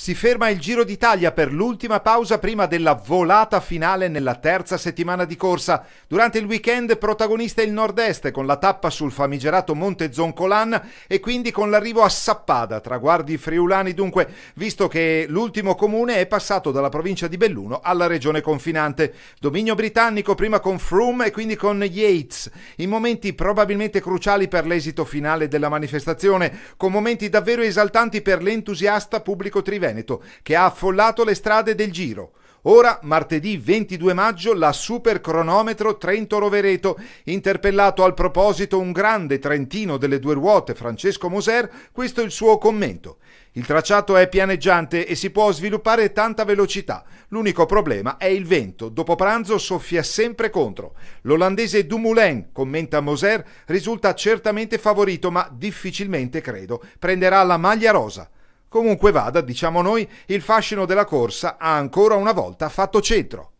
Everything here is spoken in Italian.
Si ferma il Giro d'Italia per l'ultima pausa prima della volata finale nella terza settimana di corsa. Durante il weekend protagonista è il nord-est con la tappa sul famigerato Monte Zoncolan e quindi con l'arrivo a Sappada, traguardi friulani dunque, visto che l'ultimo comune è passato dalla provincia di Belluno alla regione confinante. Dominio britannico prima con Froome e quindi con Yates, in momenti probabilmente cruciali per l'esito finale della manifestazione, con momenti davvero esaltanti per l'entusiasta pubblico trivelle Veneto, che ha affollato le strade del Giro. Ora, martedì 22 maggio, la super cronometro Trento Rovereto. Interpellato al proposito un grande trentino delle due ruote, Francesco Moser, questo è il suo commento. Il tracciato è pianeggiante e si può sviluppare tanta velocità. L'unico problema è il vento. Dopo pranzo soffia sempre contro. L'olandese Dumoulin, commenta Moser, risulta certamente favorito, ma difficilmente, credo, prenderà la maglia rosa. Comunque vada, diciamo noi, il fascino della corsa ha ancora una volta fatto centro.